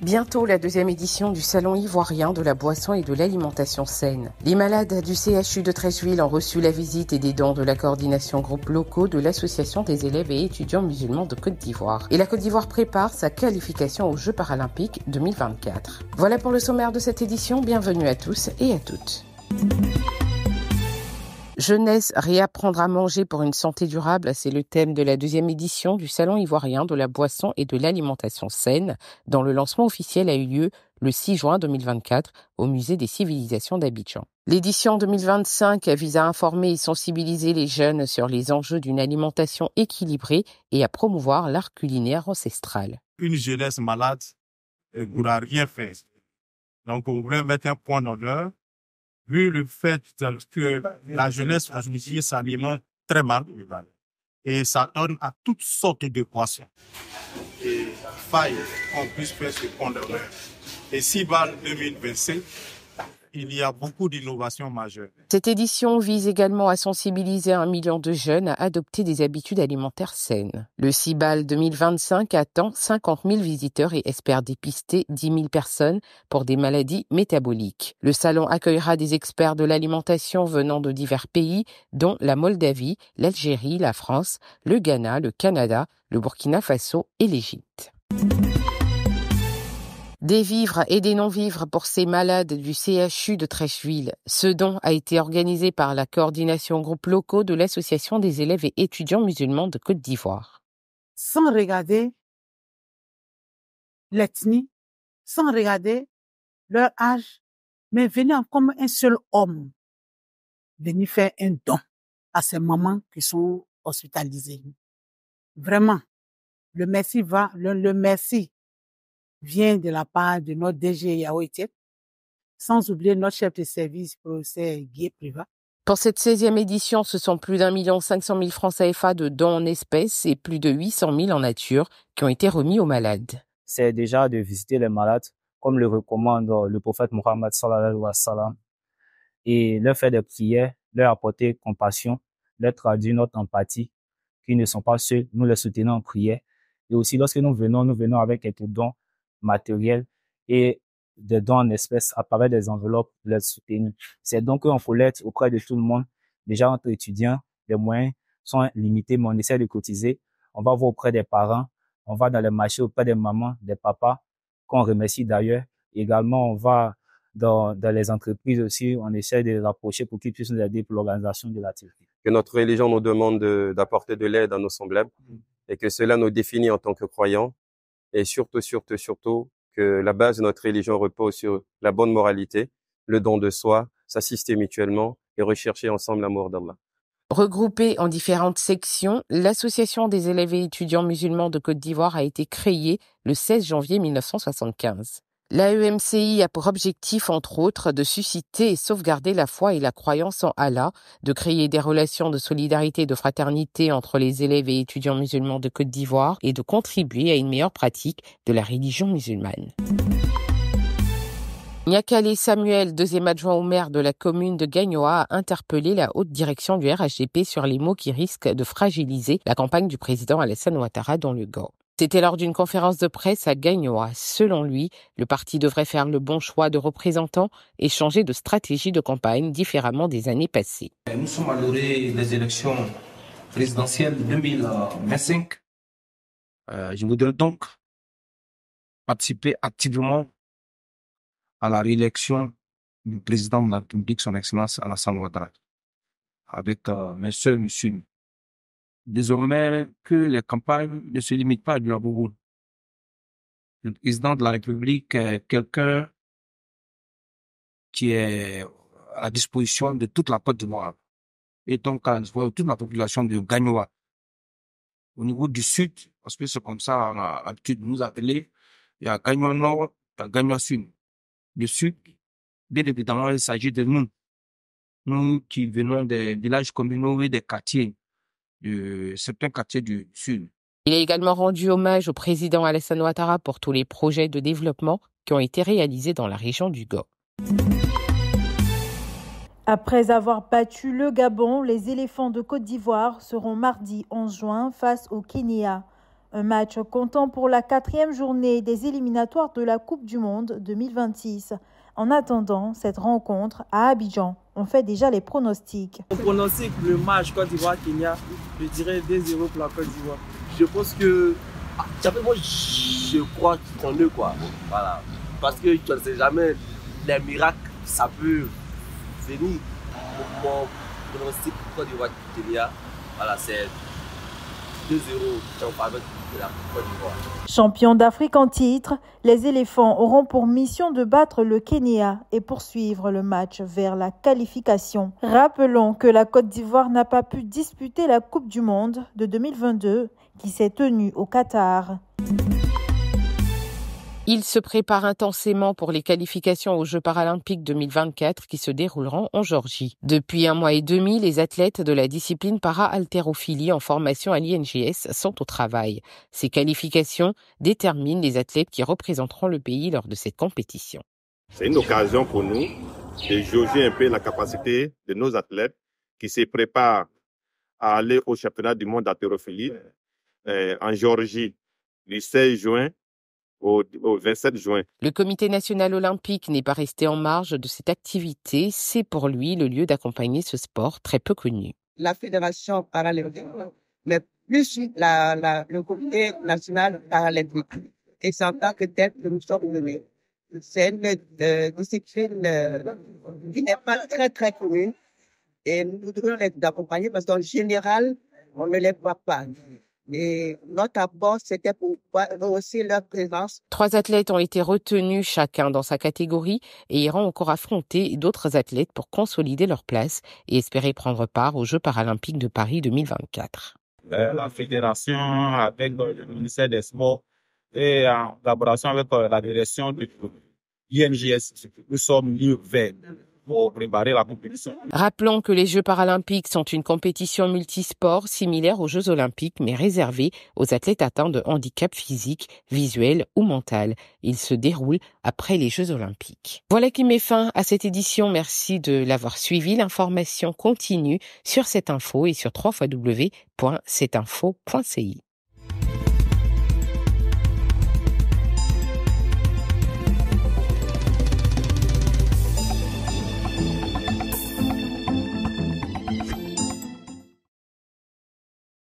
Bientôt la deuxième édition du Salon ivoirien de la boisson et de l'alimentation saine. Les malades du CHU de Trècheville ont reçu la visite et des dons de la coordination groupe locaux de l'Association des élèves et étudiants musulmans de Côte d'Ivoire. Et la Côte d'Ivoire prépare sa qualification aux Jeux paralympiques 2024. Voilà pour le sommaire de cette édition. Bienvenue à tous et à toutes. Jeunesse, réapprendre à manger pour une santé durable, c'est le thème de la deuxième édition du Salon ivoirien de la boisson et de l'alimentation saine, dont le lancement officiel a eu lieu le 6 juin 2024 au Musée des civilisations d'Abidjan. L'édition 2025 vise à informer et sensibiliser les jeunes sur les enjeux d'une alimentation équilibrée et à promouvoir l'art culinaire ancestral. Une jeunesse malade euh, ne rien faire. Donc on mettre un point d'honneur vu le fait que la jeunesse aujourd'hui s'alimente très mal. Et ça donne à toutes sortes de poissons. Et faille qu'on puisse faire ce qu'on devrait. Et si va 2025, il y a beaucoup d'innovations majeures. Cette édition vise également à sensibiliser un million de jeunes à adopter des habitudes alimentaires saines. Le CIBAL 2025 attend 50 000 visiteurs et espère dépister 10 000 personnes pour des maladies métaboliques. Le salon accueillera des experts de l'alimentation venant de divers pays, dont la Moldavie, l'Algérie, la France, le Ghana, le Canada, le Burkina Faso et l'Égypte des vivres et des non-vivres pour ces malades du CHU de Trècheville. Ce don a été organisé par la coordination groupe locaux de l'Association des élèves et étudiants musulmans de Côte d'Ivoire. Sans regarder l'ethnie, sans regarder leur âge, mais venant comme un seul homme, venir faire un don à ces mamans qui sont hospitalisées. Vraiment, le merci va, le merci vient de la part de notre DG Yao sans oublier notre chef de service, professeur Guy privats. Pour cette 16e édition, ce sont plus d'un million cinq cent mille francs CFA de dons en espèces et plus de 800 000 en nature qui ont été remis aux malades. C'est déjà de visiter les malades, comme le recommande le prophète Mohammed sallallahu alayhi wa sallam, et leur faire des prières, leur apporter compassion, leur traduire notre empathie, qu'ils ne sont pas seuls, nous les soutenons en prière. Et aussi, lorsque nous venons, nous venons avec quelques dons matériel et de dons en espèces à travers des enveloppes pour les soutenir. C'est donc qu'on l'être auprès de tout le monde. Déjà entre étudiants, les moyens sont limités, mais on essaie de cotiser. On va voir auprès des parents, on va dans les marchés auprès des mamans, des papas, qu'on remercie d'ailleurs. Également, on va dans, les entreprises aussi, on essaie de les approcher pour qu'ils puissent nous aider pour l'organisation de l'activité. Que notre religion nous demande d'apporter de, de l'aide à nos semblables mm. et que cela nous définit en tant que croyants et surtout, surtout, surtout que la base de notre religion repose sur la bonne moralité, le don de soi, s'assister mutuellement et rechercher ensemble l'amour d'Allah. Regroupée en différentes sections, l'Association des élèves et étudiants musulmans de Côte d'Ivoire a été créée le 16 janvier 1975. La e a pour objectif, entre autres, de susciter et sauvegarder la foi et la croyance en Allah, de créer des relations de solidarité et de fraternité entre les élèves et étudiants musulmans de Côte d'Ivoire et de contribuer à une meilleure pratique de la religion musulmane. Niakale Samuel, deuxième adjoint au maire de la commune de Gagnoa, a interpellé la haute direction du RHDP sur les mots qui risquent de fragiliser la campagne du président Alassane Ouattara dans le Gant. C'était lors d'une conférence de presse à Gagnoa. Selon lui, le parti devrait faire le bon choix de représentants et changer de stratégie de campagne différemment des années passées. Nous sommes à les élections présidentielles 2025. Euh, je voudrais donc participer activement à la réélection du président de la République, son Excellence Alassane Ouattara, avec euh, mes désormais que les campagnes ne se limitent pas à du labour. Le président de la République est quelqu'un qui est à disposition de toute la Côte d'Ivoire et donc voit toute la population de Gagnoua. Au niveau du sud, parce que c'est comme ça on a l'habitude de nous appeler, il y a Gagnoua Nord, il y a Sud. Le sud, bien évidemment, il s'agit de nous. Nous qui venons des villages communaux et des quartiers de certains du Sud. Il a également rendu hommage au président Alassane Ouattara pour tous les projets de développement qui ont été réalisés dans la région du go. Après avoir battu le Gabon, les éléphants de Côte d'Ivoire seront mardi 11 juin face au Kenya. Un match comptant pour la quatrième journée des éliminatoires de la Coupe du Monde 2026. En attendant cette rencontre à Abidjan on fait déjà les pronostics. On pronostique le match Côte d'Ivoire-Kenya, je dirais 2-0 pour la Côte d'Ivoire. Je pense que. Ah, moi, je crois qu'on est quoi. Voilà. Parce que tu ne sais jamais, les miracles, ça peut venir. Mon pronostic Côte d'Ivoire-Kenya, voilà, c'est Champion d'Afrique en titre, les éléphants auront pour mission de battre le Kenya et poursuivre le match vers la qualification. Rappelons que la Côte d'Ivoire n'a pas pu disputer la Coupe du Monde de 2022 qui s'est tenue au Qatar. Il se prépare intensément pour les qualifications aux Jeux paralympiques 2024 qui se dérouleront en Géorgie. Depuis un mois et demi, les athlètes de la discipline para-haltérophilie en formation à l'INGS sont au travail. Ces qualifications déterminent les athlètes qui représenteront le pays lors de cette compétition. C'est une occasion pour nous de jauger un peu la capacité de nos athlètes qui se préparent à aller au championnat du monde d'haltérophilie euh, en Géorgie le 16 juin au, 27 juin. Le Comité national olympique n'est pas resté en marge de cette activité. C'est pour lui le lieu d'accompagner ce sport très peu connu. La Fédération paralympique, mais plus le Comité national paralympique. Et c'est en tant que tel que nous sommes C'est une constitution euh, discipline euh, qui n'est pas très, très commune. Et nous devons l'accompagner accompagner parce qu'en général, on ne les voit pas. Et notre apport, c'était pour aussi leur présence. Trois athlètes ont été retenus chacun dans sa catégorie et iront encore affronter d'autres athlètes pour consolider leur place et espérer prendre part aux Jeux paralympiques de Paris 2024. Euh, la fédération, avec euh, le ministère des Sports et en collaboration avec euh, la direction du INGS, nous sommes vers. Rappelons que les Jeux paralympiques sont une compétition multisport similaire aux Jeux olympiques, mais réservée aux athlètes atteints de handicap physique, visuel ou mental. Ils se déroulent après les Jeux olympiques. Voilà qui met fin à cette édition. Merci de l'avoir suivi. L'information continue sur cette info et sur www.cetinfo.ci.